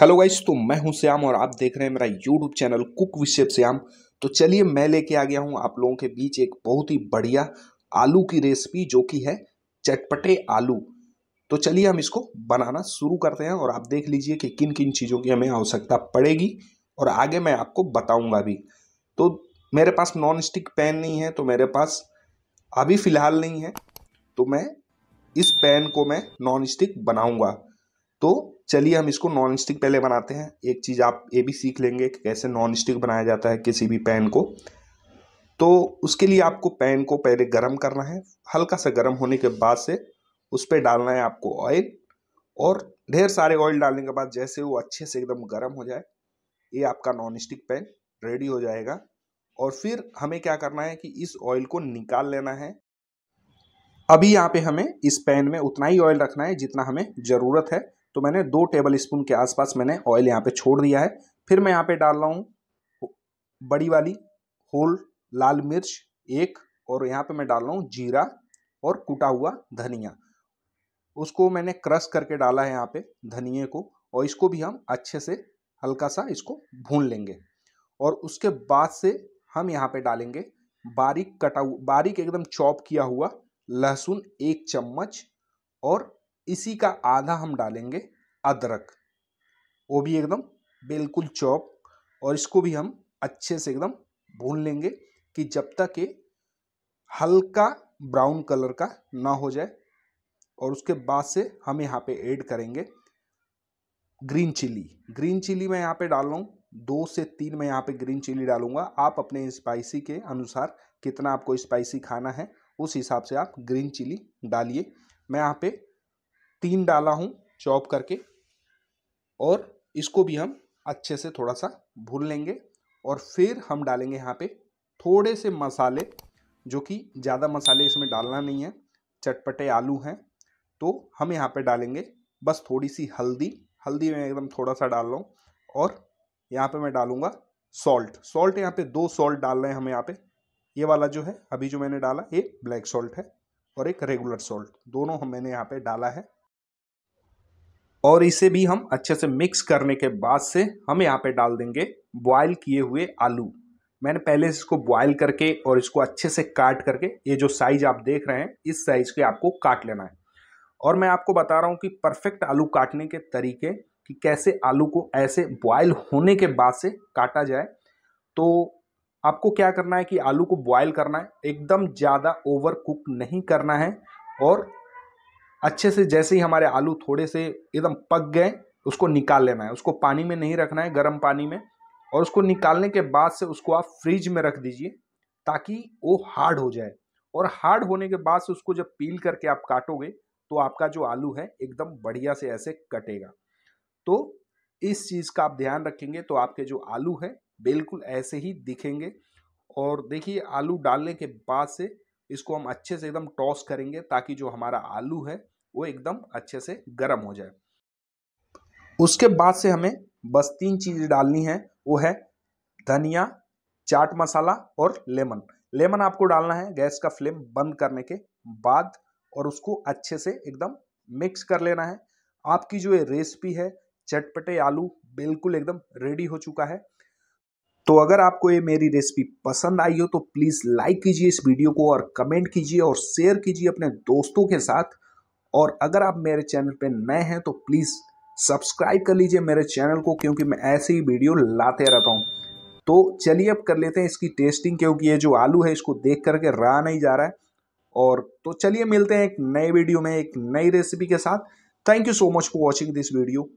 hello guys तो मैं हूं श्याम और आप देख रहे हैं मेरा यूट्यूब चैनल कुक विशेप श्याम तो चलिए मैं लेके आ गया हूं आप लोगों के बीच एक बहुत ही बढ़िया आलू की रेसिपी जो कि है चटपटे आलू तो चलिए हम इसको बनाना शुरू करते हैं और आप देख लीजिए कि किन किन चीज़ों की हमें आवश्यकता पड़ेगी और आगे मैं आपको बताऊँगा भी तो मेरे पास नॉन स्टिक पैन नहीं है तो मेरे पास अभी फ़िलहाल नहीं है तो मैं इस पैन को मैं नॉन स्टिक बनाऊँगा तो चलिए हम इसको नॉन स्टिक पहले बनाते हैं एक चीज़ आप ये भी सीख लेंगे कि कैसे नॉन स्टिक बनाया जाता है किसी भी पैन को तो उसके लिए आपको पैन को पहले गर्म करना है हल्का सा गर्म होने के बाद से उस पर डालना है आपको ऑयल और ढेर सारे ऑयल डालने के बाद जैसे वो अच्छे से एकदम गर्म हो जाए ये आपका नॉन स्टिक पैन रेडी हो जाएगा और फिर हमें क्या करना है कि इस ऑयल को निकाल लेना है अभी यहाँ पे हमें इस पैन में उतना ही ऑयल रखना है जितना हमें ज़रूरत है तो मैंने दो टेबल स्पून के आसपास मैंने ऑयल यहाँ पे छोड़ दिया है फिर मैं यहाँ पे डाल रहा हूँ बड़ी वाली होल लाल मिर्च एक और यहाँ पे मैं डाल रहा हूँ जीरा और कूटा हुआ धनिया उसको मैंने क्रश करके डाला है यहाँ पे धनिए को और इसको भी हम अच्छे से हल्का सा इसको भून लेंगे और उसके बाद से हम यहाँ पे डालेंगे बारीक कटा हुआ बारीक एकदम चॉप किया हुआ लहसुन एक चम्मच और इसी का आधा हम डालेंगे अदरक वो भी एकदम बिल्कुल चौक और इसको भी हम अच्छे से एकदम भून लेंगे कि जब तक ये हल्का ब्राउन कलर का ना हो जाए और उसके बाद से हम यहाँ पे ऐड करेंगे ग्रीन चिली ग्रीन चिली मैं यहाँ पे डाल रहा हूँ दो से तीन मैं यहाँ पे ग्रीन चिली डालूंगा आप अपने स्पाइसी के अनुसार कितना आपको स्पाइसी खाना है उस हिसाब से आप ग्रीन चिली डालिए मैं यहाँ पे तीन डाला हूँ चॉप करके और इसको भी हम अच्छे से थोड़ा सा भून लेंगे और फिर हम डालेंगे यहाँ पे थोड़े से मसाले जो कि ज़्यादा मसाले इसमें डालना नहीं है चटपटे आलू हैं तो हम यहाँ पे डालेंगे बस थोड़ी सी हल्दी हल्दी में एकदम थोड़ा सा डाल रहा हूँ और यहाँ पे मैं डालूँगा सॉल्ट सॉल्ट यहाँ पे दो सॉल्ट डाल रहे हैं हम यहाँ पे ये वाला जो है अभी जो मैंने डाला ये ब्लैक सॉल्ट है और एक रेगुलर सॉल्ट दोनों हम मैंने यहाँ पर डाला है और इसे भी हम अच्छे से मिक्स करने के बाद से हम यहाँ पे डाल देंगे बॉयल किए हुए आलू मैंने पहले इसको बॉयल करके और इसको अच्छे से काट करके ये जो साइज आप देख रहे हैं इस साइज के आपको काट लेना है और मैं आपको बता रहा हूँ कि परफेक्ट आलू काटने के तरीके कि कैसे आलू को ऐसे बॉयल होने के बाद से काटा जाए तो आपको क्या करना है कि आलू को बॉयल करना है एकदम ज़्यादा ओवर कुक नहीं करना है और अच्छे से जैसे ही हमारे आलू थोड़े से एकदम पक गए उसको निकाल लेना है उसको पानी में नहीं रखना है गर्म पानी में और उसको निकालने के बाद से उसको आप फ्रिज में रख दीजिए ताकि वो हार्ड हो जाए और हार्ड होने के बाद से उसको जब पील करके आप काटोगे तो आपका जो आलू है एकदम बढ़िया से ऐसे कटेगा तो इस चीज़ का आप ध्यान रखेंगे तो आपके जो आलू है बिल्कुल ऐसे ही दिखेंगे और देखिए आलू डालने के बाद से इसको हम अच्छे से एकदम टॉस करेंगे ताकि जो हमारा आलू है वो एकदम अच्छे से गर्म हो जाए उसके बाद से हमें बस तीन चीज़ डालनी है वो है धनिया चाट मसाला और लेमन लेमन आपको डालना है गैस का फ्लेम बंद करने के बाद और उसको अच्छे से एकदम मिक्स कर लेना है आपकी जो ये रेसिपी है चटपटे आलू बिल्कुल एकदम रेडी हो चुका है तो अगर आपको ये मेरी रेसिपी पसंद आई हो तो प्लीज़ लाइक कीजिए इस वीडियो को और कमेंट कीजिए और शेयर कीजिए अपने दोस्तों के साथ और अगर आप मेरे चैनल पे नए हैं तो प्लीज़ सब्सक्राइब कर लीजिए मेरे चैनल को क्योंकि मैं ऐसे ही वीडियो लाते रहता हूँ तो चलिए अब कर लेते हैं इसकी टेस्टिंग क्योंकि ये जो आलू है इसको देख करके रहा नहीं जा रहा है और तो चलिए मिलते हैं एक नए वीडियो में एक नई रेसिपी के साथ thank you so much for watching this video